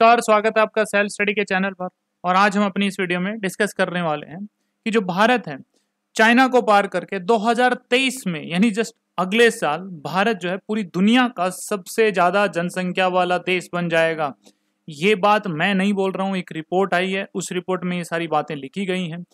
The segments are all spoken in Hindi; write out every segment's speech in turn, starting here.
नमस्कार स्वागत है आपका सेल्फ स्टडी के चैनल पर और आज हम अपनी इस वीडियो में डिस्कस करने वाले हैं कि जो भारत है चाइना को पार करके 2023 में यानी जस्ट अगले साल भारत जो है पूरी दुनिया का सबसे ज़्यादा जनसंख्या वाला देश बन जाएगा ये बात मैं नहीं बोल रहा हूँ एक रिपोर्ट आई है उस रिपोर्ट में ये सारी बातें लिखी गई हैं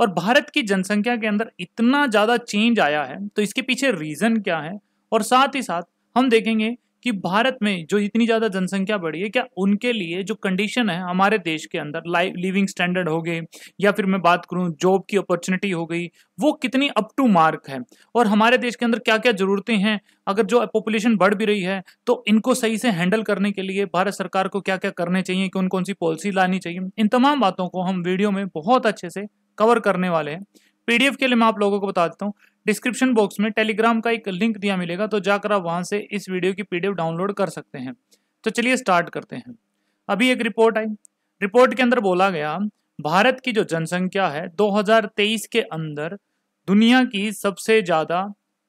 और भारत की जनसंख्या के अंदर इतना ज़्यादा चेंज आया है तो इसके पीछे रीज़न क्या है और साथ ही साथ हम देखेंगे कि भारत में जो इतनी ज़्यादा जनसंख्या बढ़ी है क्या उनके लिए जो कंडीशन है हमारे देश के अंदर लाइफ लिविंग स्टैंडर्ड हो गए या फिर मैं बात करूँ जॉब की अपॉर्चुनिटी हो गई वो कितनी अप टू मार्क है और हमारे देश के अंदर क्या क्या ज़रूरतें हैं अगर जो पॉपुलेशन बढ़ भी रही है तो इनको सही से हैंडल करने के लिए भारत सरकार को क्या क्या करने चाहिए कौन कौन सी पॉलिसी लानी चाहिए इन तमाम बातों को हम वीडियो में बहुत अच्छे से कवर करने वाले हैं पीडीएफ के लिए मैं आप लोगों को बता देता हूँ डिस्क्रिप्शन बॉक्स में टेलीग्राम का एक लिंक दिया मिलेगा तो जाकर आप वहाँ से इस वीडियो की पीडीएफ डाउनलोड कर सकते हैं तो चलिए स्टार्ट करते हैं अभी एक रिपोर्ट आई रिपोर्ट के अंदर बोला गया भारत की जो जनसंख्या है 2023 के अंदर दुनिया की सबसे ज़्यादा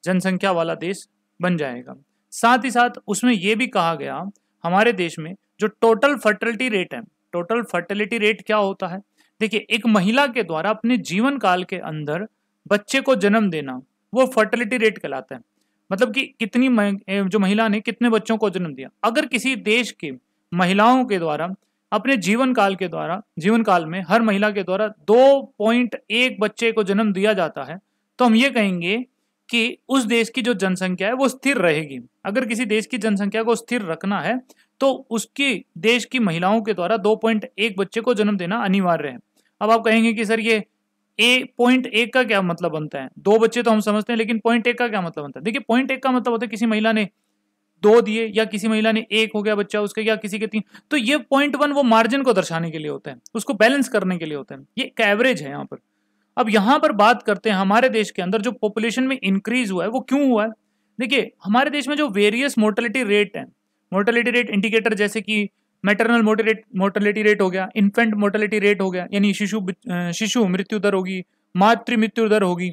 जनसंख्या वाला देश बन जाएगा साथ ही साथ उसमें यह भी कहा गया हमारे देश में जो टोटल फर्टिलिटी रेट है टोटल फर्टिलिटी रेट क्या होता है देखिए एक महिला के द्वारा अपने जीवन काल के अंदर बच्चे को जन्म देना वो फर्टिलिटी रेट कहलाता है मतलब कि कितनी मह, जो महिला ने कितने बच्चों को जन्म दिया अगर किसी देश के महिलाओं के द्वारा अपने जीवन काल के द्वारा जीवन काल में हर महिला के द्वारा दो पॉइंट एक बच्चे को जन्म दिया जाता है तो हम ये कहेंगे कि उस देश की जो जनसंख्या है वो स्थिर रहेगी अगर किसी देश की जनसंख्या को स्थिर रखना है तो उसकी देश की महिलाओं के द्वारा दो पॉइंट एक बच्चे को जन्म देना अनिवार्य है अब आप कहेंगे कि सर ये ए पॉइंट एक का क्या मतलब बनता है दो बच्चे तो हम समझते हैं लेकिन पॉइंट एक का क्या मतलब बनता है देखिए पॉइंट एक का मतलब होता है किसी महिला ने दो दिए या किसी महिला ने एक हो गया बच्चा उसके या किसी के तीन तो ये पॉइंट वन वो मार्जिन को दर्शाने के लिए होता है उसको बैलेंस करने के लिए होता है ये एक एवरेज है यहाँ पर अब यहाँ पर बात करते हैं हमारे देश के अंदर जो पॉपुलेशन में इंक्रीज हुआ है वो क्यों हुआ है देखिए हमारे देश में जो वेरियस मोर्टेलिटी रेट है मोर्टेलिटी रेट इंडिकेटर जैसे कि मेटरनल मोर्टलिटी रेट हो गया इन्फेंट मोर्टलिटी रेट हो गया यानी शिशु शिशु मृत्यु दर होगी मातृ मृत्यु दर होगी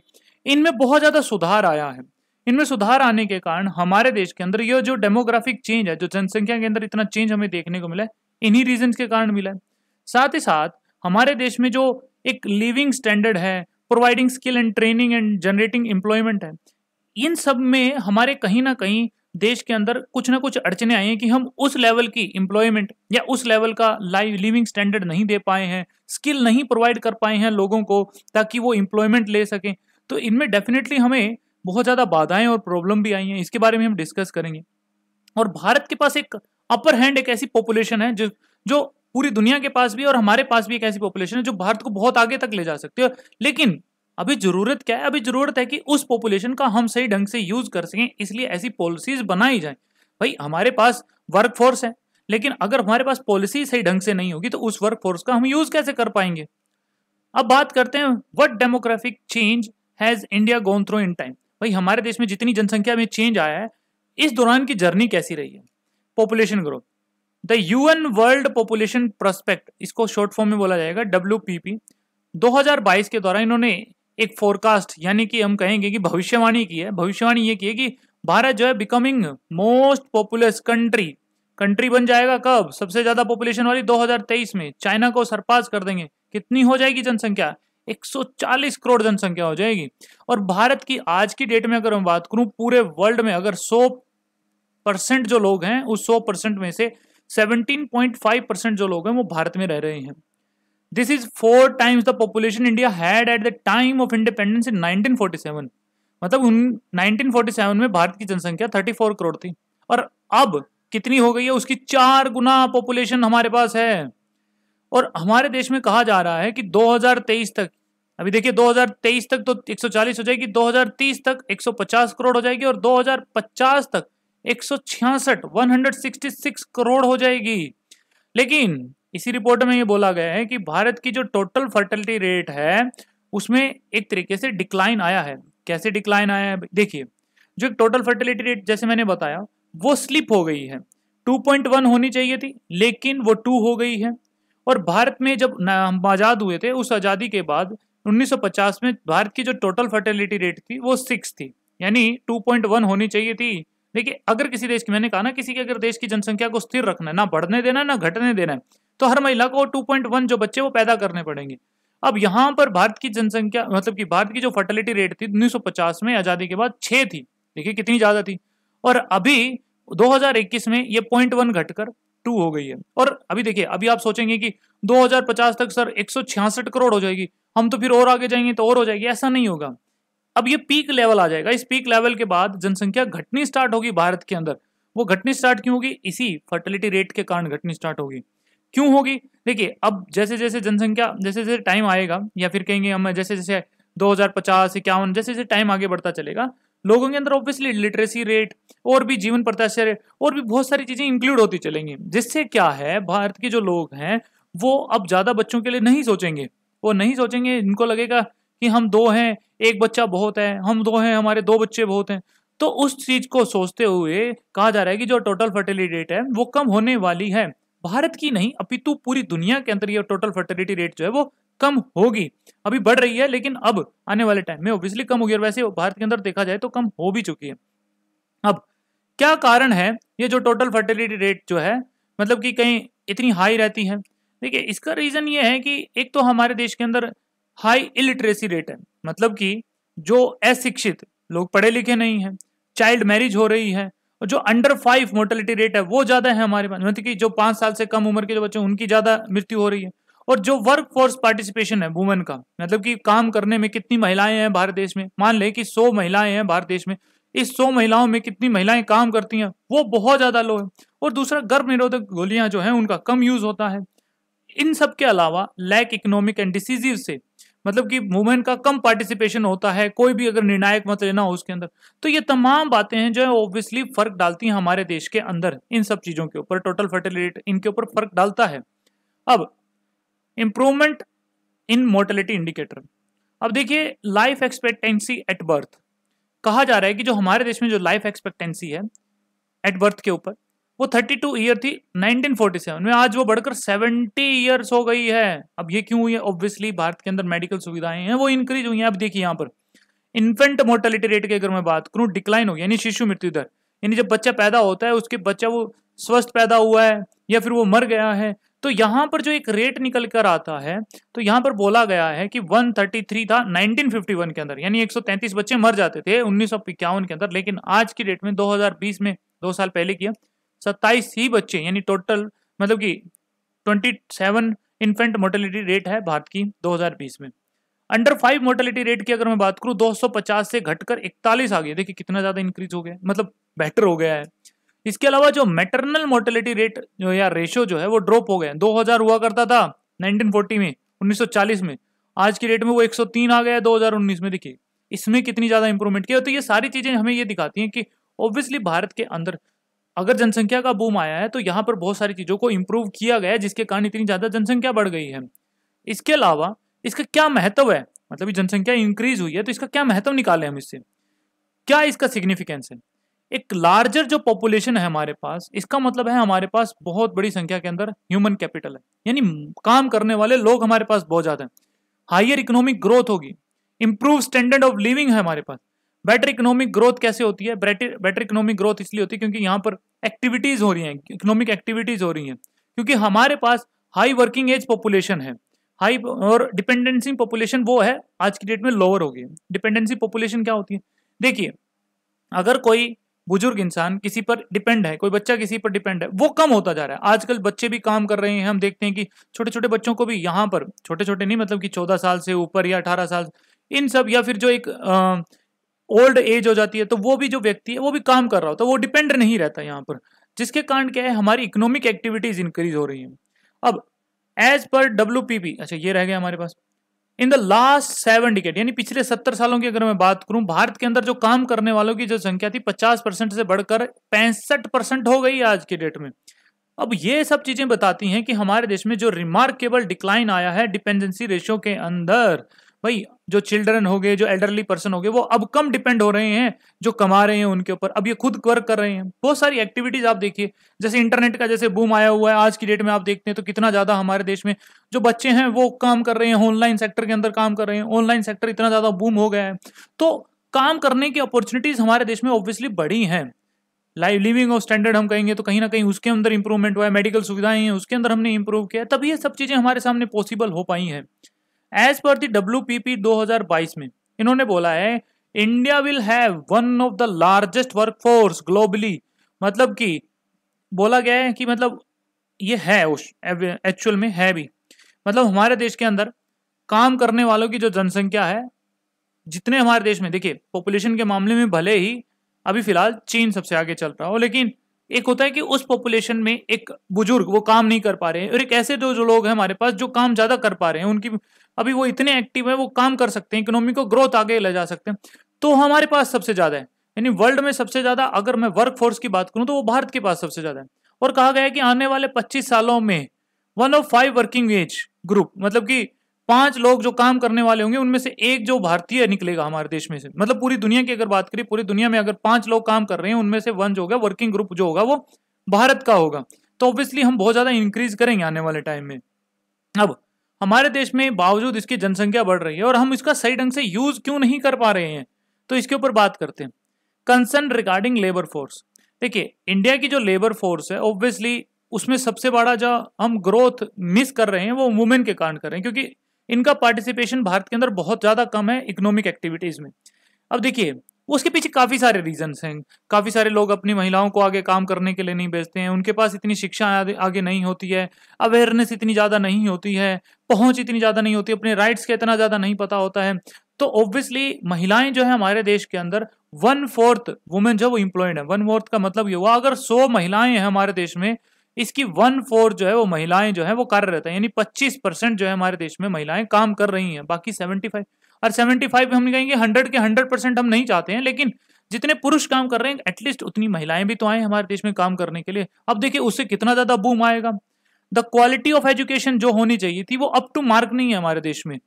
इनमें बहुत ज़्यादा सुधार आया है इनमें सुधार आने के कारण हमारे देश के अंदर यह जो डेमोग्राफिक चेंज है जो जनसंख्या के अंदर इतना चेंज हमें देखने को मिला है इन्हीं रीजन के कारण मिला है साथ ही साथ हमारे देश में जो एक लिविंग स्टैंडर्ड है providing skill and training and generating employment है इन सब में हमारे कहीं ना कहीं देश के अंदर कुछ ना कुछ अड़चने आई हैं कि हम उस लेवल की एम्प्लॉयमेंट या उस लेवल का लाइव लिविंग स्टैंडर्ड नहीं दे पाए हैं स्किल नहीं प्रोवाइड कर पाए हैं लोगों को ताकि वो एम्प्लॉयमेंट ले सकें तो इनमें डेफिनेटली हमें बहुत ज़्यादा बाधाएं और प्रॉब्लम भी आई हैं इसके बारे में हम डिस्कस करेंगे और भारत के पास एक अपर हैंड एक ऐसी पॉपुलेशन है जो जो पूरी दुनिया के पास भी और हमारे पास भी एक ऐसी पॉपुलेशन है जो भारत को बहुत आगे तक ले जा सकती है लेकिन अभी जरूरत क्या है अभी जरूरत है कि उस पॉपुलेशन का हम सही ढंग से यूज कर सकें इसलिए ऐसी पॉलिसीज बनाई जाए भाई हमारे पास वर्क फोर्स है लेकिन अगर हमारे पास पॉलिसी सही ढंग से नहीं होगी तो उस वर्क फोर्स का हम यूज कैसे कर पाएंगे अब बात करते हैं what demographic change has India gone through in time भाई हमारे देश में जितनी जनसंख्या में चेंज आया है इस दौरान की जर्नी कैसी रही है population growth the UN world population prospect इसको शॉर्ट फॉर्म में बोला जाएगा डब्ल्यू 2022 के दौरान इन्होंने एक फोरकास्ट यानी कि हम कहेंगे कि भविष्यवाणी की है भविष्यवाणी ये की है कि भारत जो है becoming most populous country country बन जाएगा कब सबसे ज्यादा पॉपुलेशन वाली 2023 में चाइना को सरपास कर देंगे कितनी हो जाएगी जनसंख्या 140 करोड़ जनसंख्या हो जाएगी और भारत की आज की डेट में अगर हम बात करूं पूरे वर्ल्ड में अगर 100 परसेंट जो लोग हैं उस 100 परसेंट में से 17.5 परसेंट जो लोग हैं वो भारत में रह रहे हैं this is four times the population India had at the time of independence in 1947 मतलब उन 1947 में भारत की जनसंख्या 34 करोड़ थी और अब कितनी हो गई है उसकी चार गुना पॉपुलेशन हमारे पास है और हमारे देश में कहा जा रहा है कि 2023 तक अभी देखिए 2023 तक तो 140 हो जाएगी 2030 तक 150 करोड़ हो जाएगी और 2050 तक 166 166 करोड़ हो जाएगी लेकिन इसी रिपोर्ट में ये बोला गया है कि भारत की जो टोटल फर्टिलिटी रेट है उसमें एक तरीके से डिक्लाइन आया है कैसे डिक्लाइन आया है देखिए जो टोटल फर्टिलिटी रेट जैसे मैंने बताया वो स्लिप हो गई है 2.1 होनी चाहिए थी लेकिन वो 2 हो गई है और भारत में जब हम आज़ाद हुए थे उस आज़ादी के बाद 1950 में भारत की जो टोटल फर्टिलिटी रेट थी वो सिक्स थी यानी 2.1 होनी चाहिए थी देखिए अगर किसी देश की मैंने कहा ना किसी के अगर देश की जनसंख्या को स्थिर रखना है ना बढ़ने देना है ना घटने देना है तो हर महिला को 2.1 जो बच्चे वो पैदा करने पड़ेंगे अब यहाँ पर भारत की जनसंख्या मतलब कि भारत की जो फर्टिलिटी रेट थी 1950 में आज़ादी के बाद छः थी देखिए कितनी ज़्यादा थी और अभी 2021 में ये पॉइंट वन घटकर टू हो गई है और अभी देखिए अभी आप सोचेंगे कि 2050 तक सर एक करोड़ हो जाएगी हम तो फिर और आगे जाएंगे तो और हो जाएगी ऐसा नहीं होगा अब ये पीक लेवल आ जाएगा इस पीक लेवल के बाद जनसंख्या घटनी स्टार्ट होगी भारत के अंदर वो घटनी स्टार्ट क्यों होगी इसी फर्टिलिटी रेट के कारण घटनी स्टार्ट होगी क्यों होगी देखिए अब जैसे जैसे जनसंख्या जैसे जैसे टाइम आएगा या फिर कहेंगे हम जैसे जैसे 2050 इक्यावन जैसे जैसे टाइम आगे बढ़ता चलेगा लोगों के अंदर ऑब्वियसली लिटरेसी रेट और भी जीवन प्रत्याशा और भी बहुत सारी चीज़ें इंक्लूड होती चलेंगी जिससे क्या है भारत के जो लोग हैं वो अब ज़्यादा बच्चों के लिए नहीं सोचेंगे वो नहीं सोचेंगे इनको लगेगा कि हम दो हैं एक बच्चा बहुत है हम दो हैं हमारे दो बच्चे बहुत हैं तो उस चीज़ को सोचते हुए कहा जा रहा है कि जो टोटल फर्टिलिटी रेट है वो कम होने वाली है भारत की नहीं अपितु पूरी दुनिया के अंदर ये टोटल फर्टिलिटी रेट जो है वो कम होगी अभी बढ़ रही है लेकिन अब आने वाले टाइम में ऑब्वियसली कम होगी और वैसे भारत के अंदर देखा जाए तो कम हो भी चुकी है अब क्या कारण है ये जो टोटल फर्टिलिटी रेट जो है मतलब कि कहीं इतनी हाई रहती है देखिए इसका रीज़न ये है कि एक तो हमारे देश के अंदर हाई इलिटरेसी रेट है मतलब कि जो अशिक्षित लोग पढ़े लिखे नहीं है चाइल्ड मैरिज हो रही है और जो अंडर फाइव मोर्टेलिटी रेट है वो ज्यादा है हमारे पास मतलब कि जो पांच साल से कम उम्र के जो बच्चे उनकी ज्यादा मृत्यु हो रही है और जो वर्क फोर्स पार्टिसिपेशन है वुमेन का मतलब कि काम करने में कितनी महिलाएं हैं भारत देश में मान लें कि सौ महिलाएं हैं भारत देश में इस सौ महिलाओं में कितनी महिलाएं काम करती हैं वो बहुत ज्यादा लो है और दूसरा गर्भ निरोधक गोलियां जो है उनका कम यूज होता है इन सब के अलावा लैक इकोनॉमिक एंड डिसीजीज से मतलब कि वुमेन का कम पार्टिसिपेशन होता है कोई भी अगर निर्णायक मत लेना हो उसके अंदर तो ये तमाम बातें हैं जो है ऑब्वियसली फर्क डालती हैं हमारे देश के अंदर इन सब चीज़ों के ऊपर टोटल फर्टिलिटी इनके ऊपर फर्क डालता है अब इम्प्रूवमेंट इन मोर्टेलिटी इंडिकेटर अब देखिए लाइफ एक्सपेक्टेंसी एट बर्थ कहा जा रहा है कि जो हमारे देश में जो लाइफ एक्सपेक्टेंसी है एट बर्थ के ऊपर वो 32 टू ईयर थी 1947 में आज वो बढ़कर 70 ईयर्स हो गई है अब ये क्यों हुई है ऑब्वियसली भारत के अंदर मेडिकल सुविधाएं हैं वो इंक्रीज हुई हैं अब देखिए यहाँ पर इन्फेंट मोर्टेलिटी रेट की अगर मैं बात करूँ डिक्लाइन हो यानी शिशु मृत्यु दर यानी जब बच्चा पैदा होता है उसके बच्चा वो स्वस्थ पैदा हुआ है या फिर वो मर गया है तो यहाँ पर जो एक रेट निकल कर आता है तो यहाँ पर बोला गया है कि 133 था 1951 के अंदर यानी 133 बच्चे मर जाते थे उन्नीस के अंदर लेकिन आज की डेट में 2020 में दो साल पहले किया सत्ताईस ही बच्चे यानी टोटल मतलब कि twenty seven infant mortality rate है भारत की 2020 में अंडर फाइव मोर्टेलिटी रेट की अगर मैं बात करूं 250 से घटकर 41 आ गया देखिए कितना ज़्यादा इंक्रीज हो गया मतलब बेटर हो गया है इसके अलावा जो मेटरनल मोर्टेलिटी रेट जो या रेशो जो है वो ड्रॉप हो गया दो हजार हुआ करता था फोर्टी में चालीस में आज की रेट में वो तीन आ गया है उन्नीस में देखिए इसमें कितनी ज़्यादा इंप्रूवमेंट की तो ये सारी चीज़ें हमें ये दिखाती हैं कि ऑब्वियसली भारत के अंदर अगर जनसंख्या का बूम आया है तो यहाँ पर बहुत सारी चीज़ों को इम्प्रूव किया गया है जिसके कारण इतनी ज़्यादा जनसंख्या बढ़ गई है इसके अलावा इसका क्या महत्व है मतलब जनसंख्या इंक्रीज हुई है तो इसका क्या महत्व निकाले हम इससे क्या इसका सिग्निफिकेंस है एक लार्जर जो पॉपुलेशन है हमारे पास इसका मतलब है हमारे पास बहुत बड़ी संख्या के अंदर ह्यूमन कैपिटल है यानी काम करने वाले लोग हमारे पास बहुत ज़्यादा हैं हायर इकोनॉमिक ग्रोथ होगी इम्प्रूव स्टैंडर्ड ऑफ लिविंग है हमारे पास बेटर इकोनॉमिक ग्रोथ कैसे होती है बेटर इकोनॉमिक ग्रोथ इसलिए होती है क्योंकि यहाँ पर एक्टिविटीज हो रही हैं इकोनॉमिक एक्टिविटीज हो रही हैं क्योंकि हमारे पास हाई वर्किंग एज पॉपुलेशन है हाई और डिपेंडेंसी पॉपुलेशन वो है आज की डेट में लोअर हो गई डिपेंडेंसी पॉपुलेशन क्या होती है देखिए अगर कोई बुजुर्ग इंसान किसी पर डिपेंड है कोई बच्चा किसी पर डिपेंड है वो कम होता जा रहा है आजकल बच्चे भी काम कर रहे हैं हम देखते हैं कि छोटे छोटे बच्चों को भी यहाँ पर छोटे छोटे नहीं मतलब कि चौदह साल से ऊपर या अठारह साल इन सब या फिर जो एक आ, ओल्ड एज हो जाती है तो वो भी जो व्यक्ति है वो भी काम कर रहा होता है वो डिपेंड नहीं रहता यहाँ पर जिसके कारण क्या है हमारी इकोनॉमिक एक्टिविटीज इंक्रीज हो रही है अब एज पर डब्ल्यू अच्छा ये रह गया हमारे पास in the last seven decade यानी पिछले सत्तर सालों की अगर मैं बात करूं भारत के अंदर जो काम करने वालों की जो संख्या थी पचास परसेंट से बढ़कर पैंसठ परसेंट हो गई आज के डेट में अब ये सब चीजें बताती हैं कि हमारे देश में जो रिमार्केबल डिक्लाइन आया है डिपेंडेंसी रेशियो के अंदर भाई जो चिल्ड्रन हो गए जो एल्डरली पर्सन हो गए वो अब कम डिपेंड हो रहे हैं जो कमा रहे हैं उनके ऊपर अब ये खुद वर्क कर रहे हैं बहुत सारी एक्टिविटीज आप देखिए जैसे इंटरनेट का जैसे बूम आया हुआ है आज की डेट में आप देखते हैं तो कितना ज्यादा हमारे देश में जो बच्चे हैं वो काम कर रहे हैं ऑनलाइन सेक्टर के अंदर काम कर रहे हैं ऑनलाइन सेक्टर इतना ज्यादा बूम हो गया है तो काम करने की अपॉर्चुनिटीज हमारे देश में ऑब्वियसली बड़ी हैं लाइव लिविंग और स्टैंडर्ड हम कहेंगे तो कहीं ना कहीं उसके अंदर इंप्रूवमेंट हुआ है मेडिकल सुविधाएं हैं उसके अंदर हमने इंप्रूव किया तब ये सब चीज़ें हमारे सामने पॉसिबल हो पाई हैं एज पर दी डब्ल्यू बाईस में इन्होंने बोला है India will have one of the largest workforce globally मतलब कि बोला गया है कि मतलब ये है उस एक्चुअल में है भी मतलब हमारे देश के अंदर काम करने वालों की जो जनसंख्या है जितने हमारे देश में देखिए पॉपुलेशन के मामले में भले ही अभी फिलहाल चीन सबसे आगे चल रहा हो लेकिन एक होता है कि उस पॉपुलेशन में एक बुजुर्ग वो काम नहीं कर पा रहे हैं और एक ऐसे जो जो लोग हैं हमारे पास जो काम ज़्यादा कर पा रहे हैं उनकी अभी वो इतने एक्टिव है वो काम कर सकते हैं इकोनॉमी को ग्रोथ आगे ले जा सकते हैं तो हमारे पास सबसे ज़्यादा है यानी वर्ल्ड में सबसे ज़्यादा अगर मैं वर्क फोर्स की बात करूँ तो वो भारत के पास सबसे ज़्यादा है और कहा गया है कि आने वाले पच्चीस सालों में one of five working age group मतलब कि पांच लोग जो काम करने वाले होंगे उनमें से एक जो भारतीय निकलेगा हमारे देश में से मतलब पूरी दुनिया की अगर बात करें पूरी दुनिया में अगर पांच लोग काम कर रहे हैं उनमें से वन जो होगा वर्किंग ग्रुप जो होगा वो भारत का होगा तो ऑब्वियसली हम बहुत ज्यादा इंक्रीज करेंगे आने वाले टाइम में अब हमारे देश में बावजूद इसकी जनसंख्या बढ़ रही है और हम इसका सही ढंग से यूज क्यों नहीं कर पा रहे हैं तो इसके ऊपर बात करते हैं कंसर्न रिगार्डिंग लेबर फोर्स देखिए इंडिया की जो लेबर फोर्स है ऑब्वियसली उसमें सबसे बड़ा जो हम ग्रोथ मिस कर रहे हैं वो वुमेन के कारण कर रहे हैं क्योंकि इनका पार्टिसिपेशन भारत के अंदर बहुत ज़्यादा कम है इकोनॉमिक एक्टिविटीज़ में अब देखिए उसके पीछे काफ़ी सारे रीजंस हैं काफ़ी सारे लोग अपनी महिलाओं को आगे काम करने के लिए नहीं भेजते हैं उनके पास इतनी शिक्षा आगे नहीं होती है अवेयरनेस इतनी ज़्यादा नहीं होती है पहुंच इतनी ज़्यादा नहीं होती अपने राइट्स का इतना ज़्यादा नहीं पता होता है तो ऑब्वियसली महिलाएं जो है हमारे देश के अंदर वन फोर्थ वुमेन जो वो इम्प्लॉयड है वन फोर्थ का मतलब ये हुआ अगर सौ महिलाएं हैं हमारे देश में इसकी वन फोर जो है वो महिलाएं जो है वो कार्यरत है यानी पच्चीस परसेंट जो है हमारे देश में महिलाएं काम कर रही हैं बाकी सेवेंटी फाइव और सेवेंटी फाइव हम कहेंगे हंड्रेड के हंड्रेड परसेंट हम नहीं चाहते हैं लेकिन जितने पुरुष काम कर रहे हैं एटलीस्ट उतनी महिलाएं भी तो आए हमारे देश में काम करने के लिए अब देखिए उससे कितना ज्यादा बूम आएगा द क्वालिटी ऑफ एजुकेशन जो होनी चाहिए थी वो अप टू मार्क नहीं है हमारे देश में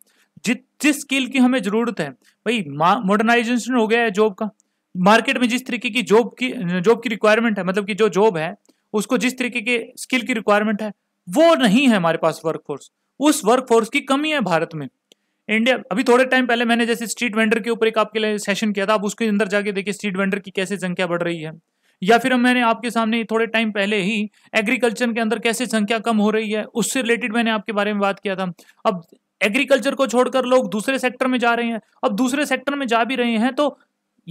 जिस जिस स्किल की हमें जरूरत है भाई मॉडर्नाइजेशन हो गया है जॉब का मार्केट में जिस तरीके की जॉब की जॉब की रिक्वायरमेंट है मतलब कि जो जॉब है उसको जिस तरीके के स्किल की रिक्वायरमेंट है वो नहीं है हमारे पास वर्कफोर्स उस वर्कफोर्स की कमी है भारत में इंडिया अभी थोड़े टाइम पहले मैंने जैसे स्ट्रीट वेंडर के ऊपर एक आपके लिए सेशन किया था आप उसके अंदर जाके देखिए स्ट्रीट वेंडर की कैसे संख्या बढ़ रही है या फिर मैंने आपके सामने थोड़े टाइम पहले ही एग्रीकल्चर के अंदर कैसे संख्या कम हो रही है उससे रिलेटेड मैंने आपके बारे में बात किया था अब एग्रीकल्चर को छोड़कर लोग दूसरे सेक्टर में जा रहे हैं अब दूसरे सेक्टर में जा भी रहे हैं तो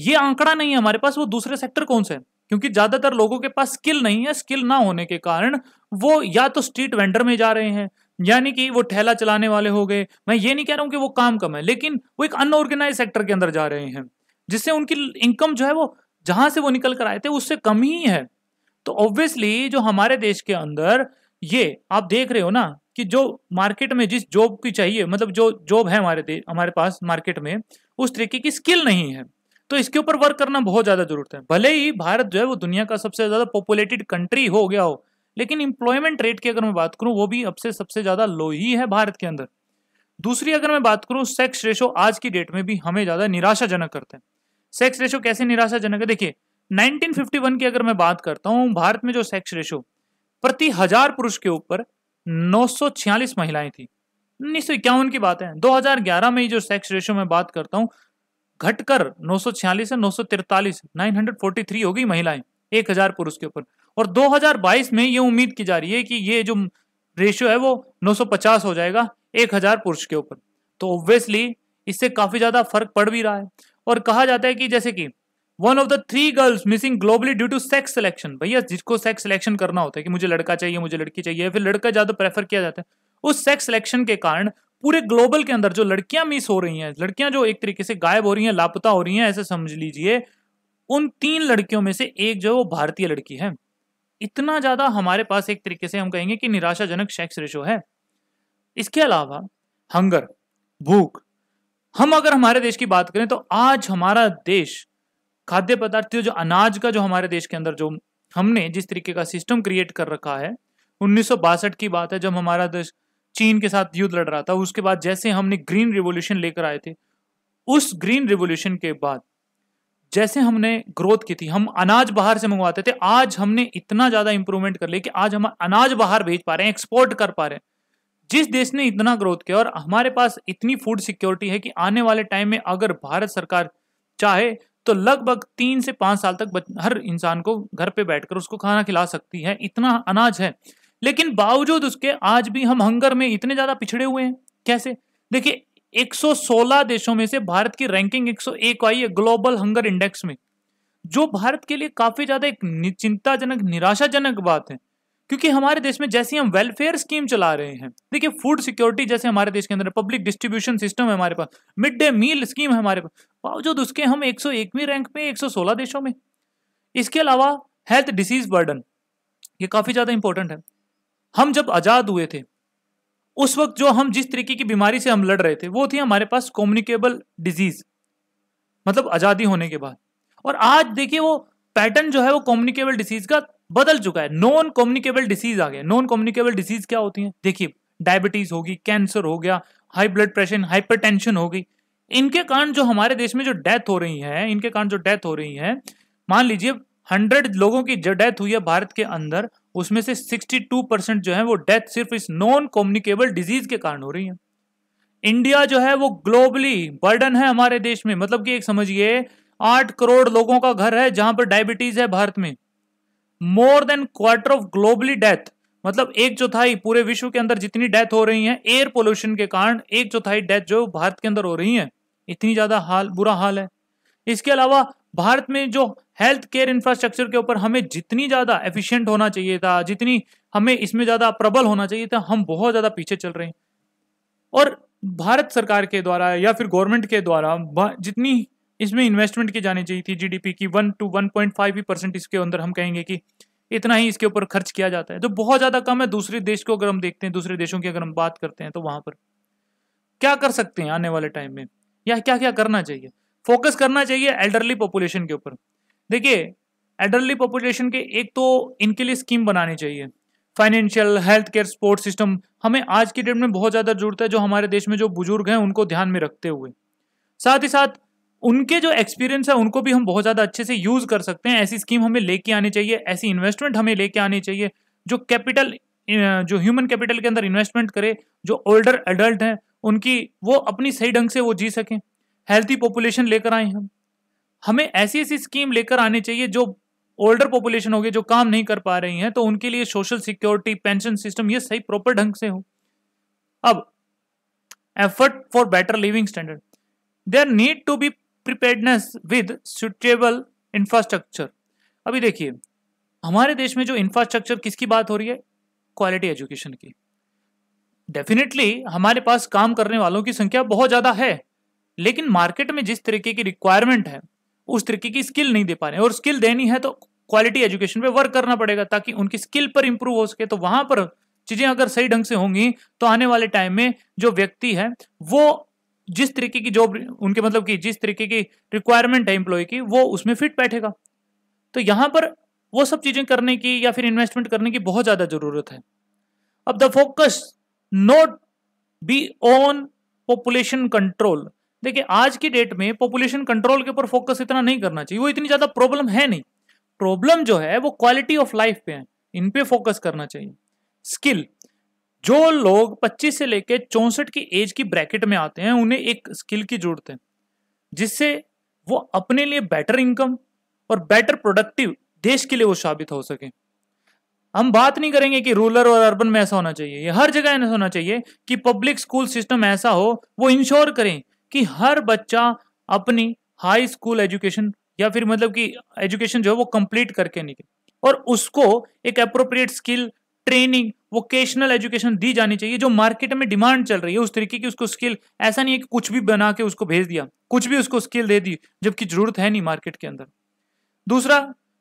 ये आंकड़ा नहीं है हमारे पास वो दूसरे सेक्टर कौन से है क्योंकि ज्यादातर लोगों के पास स्किल नहीं है स्किल ना होने के कारण वो या तो स्ट्रीट वेंडर में जा रहे हैं यानी कि वो ठेला चलाने वाले हो गए मैं ये नहीं कह रहा हूँ कि वो काम कम है लेकिन वो एक अनऑर्गेनाइज सेक्टर के अंदर जा रहे हैं जिससे उनकी इनकम जो है वो जहां से वो निकल कर आए थे उससे कम ही है तो ऑब्वियसली जो हमारे देश के अंदर ये आप देख रहे हो ना कि जो मार्केट में जिस जॉब की चाहिए मतलब जो जॉब है हमारे हमारे पास मार्केट में उस तरीके की स्किल नहीं है तो इसके ऊपर वर्क करना बहुत ज्यादा जरूरत है भले ही भारत जो है वो दुनिया का सबसे ज्यादा पॉपुलेटेड कंट्री हो गया हो लेकिन इंप्लॉयमेंट रेट की अगर मैं बात करूं वो भी अब से सबसे ज्यादा लो ही है भारत के अंदर दूसरी अगर मैं बात करूं सेक्स रेशो आज की डेट में भी हमें ज्यादा निराशाजनक करते हैं सेक्स रेशो कैसे निराशाजनक है देखिए 1951 की अगर मैं बात करता हूं भारत में जो सेक्स रेशो प्रति हजार पुरुष के ऊपर नौ महिलाएं थी उन्नीस की बात है 2011 में ही जो सेक्स रेशो में बात करता हूं घटकर 946 से 943 943 हो गई महिलाएं 1000 पुरुष के ऊपर और 2022 में ये उम्मीद की जा रही है कि ये जो रेशियो है वो 950 हो जाएगा 1000 पुरुष के ऊपर तो ऑब्वियसली इससे काफी ज्यादा फर्क पड़ भी रहा है और कहा जाता है कि जैसे कि one of the three girls missing globally due to sex selection भैया जिसको सेक्स सिलेक्शन करना होता है कि मुझे लड़का चाहिए मुझे लड़की चाहिए फिर लड़का ज्यादा प्रेफर किया जाता है उस सेक्स सिलेक्शन के कारण पूरे ग्लोबल के अंदर जो लड़कियां मिस हो रही हैं लड़कियां जो एक तरीके से गायब हो रही हैं लापता हो रही हैं ऐसे समझ लीजिए उन तीन लड़कियों में से एक जो है वो भारतीय लड़की है इतना ज्यादा हमारे पास एक तरीके से हम कहेंगे कि निराशाजनक सेक्स रेशो है इसके अलावा हंगर भूख हम अगर हमारे देश की बात करें तो आज हमारा देश खाद्य पदार्थ जो अनाज का जो हमारे देश के अंदर जो हमने जिस तरीके का सिस्टम क्रिएट कर रखा है उन्नीस की बात है जब हमारा देश चीन के साथ युद्ध लड़ रहा था उसके बाद जैसे हमने ग्रीन रिवोल्यूशन लेकर आए थे उस ग्रीन रिवोल्यूशन के बाद जैसे हमने ग्रोथ की थी हम अनाज बाहर से मंगवाते थे आज हमने इतना ज्यादा इंप्रूवमेंट कर लिया कि आज हम अनाज बाहर भेज पा रहे हैं एक्सपोर्ट कर पा रहे हैं जिस देश ने इतना ग्रोथ किया और हमारे पास इतनी फूड सिक्योरिटी है कि आने वाले टाइम में अगर भारत सरकार चाहे तो लगभग तीन से पांच साल तक हर इंसान को घर पे बैठकर उसको खाना खिला सकती है इतना अनाज है लेकिन बावजूद उसके आज भी हम हंगर में इतने ज्यादा पिछड़े हुए हैं कैसे देखिए 116 देशों में से भारत की रैंकिंग 101 आई है ग्लोबल हंगर इंडेक्स में जो भारत के लिए काफी ज्यादा एक चिंताजनक निराशाजनक बात है क्योंकि हमारे देश में जैसे हम वेलफेयर स्कीम चला रहे हैं देखिए फूड सिक्योरिटी जैसे हमारे देश के अंदर पब्लिक डिस्ट्रीब्यूशन सिस्टम है हमारे पास मिड डे मील स्कीम है हमारे पास बावजूद उसके हम 101वीं रैंक पे 116 देशों में इसके अलावा हेल्थ डिसीज बर्डन ये काफ़ी ज़्यादा इंपॉर्टेंट है हम जब आज़ाद हुए थे उस वक्त जो हम जिस तरीके की बीमारी से हम लड़ रहे थे वो थी हमारे पास कम्युनिकेबल डिजीज मतलब आज़ादी होने के बाद और आज देखिए वो पैटर्न जो है वो कम्युनिकेबल डिसीज का बदल चुका है नॉन कम्युनिकेबल डिसीज आ गया नॉन कम्युनिकेबल डिसीज क्या होती है देखिए डायबिटीज होगी कैंसर हो गया हाई ब्लड प्रेशर टेंशन हो गई इनके कारण जो हमारे देश में जो डेथ हो रही है इनके कारण जो डेथ हो रही है मान लीजिए हंड्रेड लोगों की जो डेथ हुई है भारत के अंदर उसमें से 62 परसेंट जो है वो डेथ सिर्फ इस नॉन कॉम्युनिकेबल डिजीज के कारण हो रही है इंडिया जो है वो ग्लोबली बर्डन है हमारे देश में मतलब कि एक समझिए आठ करोड़ लोगों का घर है जहां पर डायबिटीज है भारत में more than quarter of globally death मतलब एक चौथाई पूरे विश्व के अंदर जितनी डेथ हो रही है एयर पोल्यूशन के कारण एक चौथाई डेथ जो भारत के अंदर हो रही है इतनी ज्यादा हाल बुरा हाल है इसके अलावा भारत में जो हेल्थ केयर इंफ्रास्ट्रक्चर के ऊपर हमें जितनी ज़्यादा एफिशिएंट होना चाहिए था जितनी हमें इसमें ज़्यादा प्रबल होना चाहिए था हम बहुत ज़्यादा पीछे चल रहे हैं और भारत सरकार के द्वारा या फिर गवर्नमेंट के द्वारा जितनी इसमें इन्वेस्टमेंट की जानी चाहिए थी जीडीपी की one two one point five ही परसेंट इसके अंदर हम कहेंगे कि इतना ही इसके ऊपर खर्च किया जाता है जो तो बहुत ज़्यादा कम है दूसरे देश को अगर हम देखते हैं दूसरे देशों की अगर हम बात करते हैं तो वहां पर क्या कर सकते हैं आने वाले टाइम में या क्या क्या करना चाहिए फोकस करना चाहिए एल्डरली पॉपुलेशन के ऊपर देखिए एडरली पॉपुलेशन के एक तो इनके लिए स्कीम बनानी चाहिए financial health care sport system हमें आज की डेट में बहुत ज़्यादा जरूरत है जो हमारे देश में जो बुजुर्ग हैं उनको ध्यान में रखते हुए साथ ही साथ उनके जो एक्सपीरियंस है उनको भी हम बहुत ज़्यादा अच्छे से यूज़ कर सकते हैं ऐसी स्कीम हमें लेके आनी चाहिए ऐसी इन्वेस्टमेंट हमें लेके आनी चाहिए जो कैपिटल जो ह्यूमन कैपिटल के अंदर इन्वेस्टमेंट करे जो ओल्डर एडल्ट हैं उनकी वो अपनी सही ढंग से वो जी सकें हेल्थी पॉपुलेशन लेकर आए हम हमें ऐसी ऐसी स्कीम लेकर आनी चाहिए जो ओल्डर पॉपुलेशन होगी जो काम नहीं कर पा रही हैं तो उनके लिए सोशल सिक्योरिटी पेंशन सिस्टम ये सही प्रॉपर ढंग से हो अब effort for better living standard there need to be preparedness with suitable infrastructure अभी देखिए हमारे देश में जो इंफ्रास्ट्रक्चर किसकी बात हो रही है क्वालिटी एजुकेशन की डेफिनेटली हमारे पास काम करने वालों की संख्या बहुत ज़्यादा है लेकिन मार्केट में जिस तरीके की रिक्वायरमेंट है उस तरीके की स्किल नहीं दे पा रहे हैं और स्किल देनी है तो क्वालिटी एजुकेशन पे वर्क करना पड़ेगा ताकि उनकी स्किल पर इंप्रूव हो सके तो वहां पर चीजें अगर सही ढंग से होंगी तो आने वाले टाइम में जो व्यक्ति है वो जिस तरीके की जॉब उनके मतलब की जिस तरीके की रिक्वायरमेंट है एम्प्लॉय की वो उसमें फिट बैठेगा तो यहां पर वो सब चीजें करने की या फिर इन्वेस्टमेंट करने की बहुत ज्यादा जरूरत है अब the focus not be on population control देखिए आज की डेट में पॉपुलेशन कंट्रोल के ऊपर फोकस इतना नहीं करना चाहिए वो इतनी ज्यादा प्रॉब्लम है नहीं प्रॉब्लम जो है वो क्वालिटी ऑफ लाइफ पे है इन पे फोकस करना चाहिए स्किल जो लोग 25 से लेकर चौंसठ की एज की ब्रैकेट में आते हैं उन्हें एक स्किल की जरूरत है जिससे वो अपने लिए बेटर इनकम और बेटर प्रोडक्टिव देश के लिए वो साबित हो सके हम बात नहीं करेंगे कि रूरल और अर्बन में ऐसा होना चाहिए हर जगह ऐसा होना चाहिए कि पब्लिक स्कूल सिस्टम ऐसा हो वो इंश्योर करें कि हर बच्चा अपनी हाई स्कूल एजुकेशन या फिर मतलब कि एजुकेशन जो है वो कंप्लीट करके निकले और उसको एक appropriate skill training vocational education दी जानी चाहिए जो मार्केट में डिमांड चल रही है उस तरीके की उसको स्किल ऐसा नहीं है कि कुछ भी बना के उसको भेज दिया कुछ भी उसको स्किल दे दी जबकि जरूरत है नहीं मार्केट के अंदर दूसरा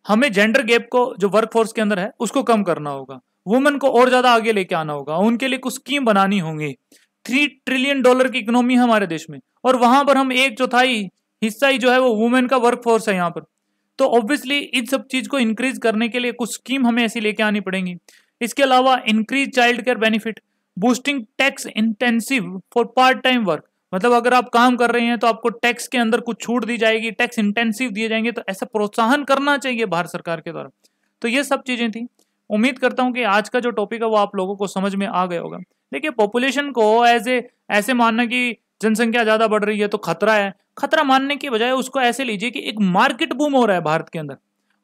हमें जेंडर गैप को जो वर्कफोर्स के अंदर है उसको कम करना होगा वुमेन को और ज्यादा आगे लेके आना होगा उनके लिए कुछ स्कीम बनानी होंगी थ्री ट्रिलियन डॉलर की इकोनॉमी है हमारे देश में और वहां पर हम एक चौथाई हिस्सा ही जो है वो वुमेन का वर्क फोर्स है यहाँ पर तो ऑब्वियसली इन सब चीज को इंक्रीज करने के लिए कुछ स्कीम हमें ऐसी लेके आनी पड़ेंगी इसके अलावा increase child care benefit boosting tax incentive for part time work मतलब अगर आप काम कर रहे हैं तो आपको टैक्स के अंदर कुछ छूट दी जाएगी टैक्स इंटेंसिव दिए जाएंगे तो ऐसा प्रोत्साहन करना चाहिए भारत सरकार के द्वारा तो ये सब चीजें थी उम्मीद करता हूँ कि आज का जो टॉपिक है वो आप लोगों को समझ में आ गया होगा देखिए पॉपुलेशन को एज ए ऐसे मानना कि जनसंख्या ज़्यादा बढ़ रही है तो खतरा है खतरा मानने के बजाय उसको ऐसे लीजिए कि एक मार्केट बूम हो रहा है भारत के अंदर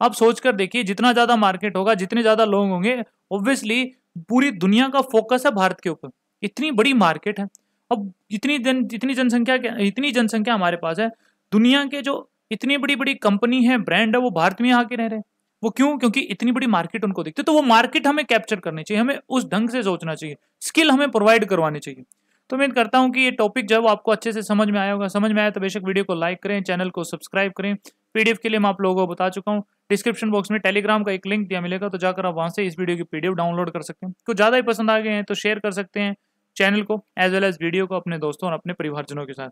आप सोच कर देखिए जितना ज़्यादा मार्केट होगा जितने ज़्यादा लोग होंगे ऑब्वियसली पूरी दुनिया का फोकस है भारत के ऊपर इतनी बड़ी मार्केट है अब इतनी जन इतनी जनसंख्या इतनी जनसंख्या हमारे पास है दुनिया के जो इतनी बड़ी बड़ी कंपनी है ब्रांड है वो भारत में आके रह रहे हैं वो क्यों क्योंकि इतनी बड़ी मार्केट उनको दिखती है तो वो मार्केट हमें कैप्चर करनी चाहिए हमें उस ढंग से सोचना चाहिए स्किल हमें प्रोवाइड करवानी चाहिए तो उम्मीद करता हूँ कि ये टॉपिक जब आपको अच्छे से समझ में आया होगा समझ में आया तो बेशक वीडियो को लाइक करें चैनल को सब्सक्राइब करें पीडीएफ के लिए मैं आप लोगों को बता चुका हूँ डिस्क्रिप्शन बॉक्स में टेलीग्राम का एक लिंक दिया मिलेगा तो जाकर आप वहाँ से इस वीडियो की पीडीएफ डाउनलोड कर सकते हैं कुछ ज़्यादा ही पसंद आ गए हैं तो शेयर कर सकते हैं चैनल को एज वेल एज वीडियो को अपने दोस्तों और अपने परिवारजनों के साथ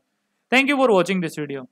thank you for watching this video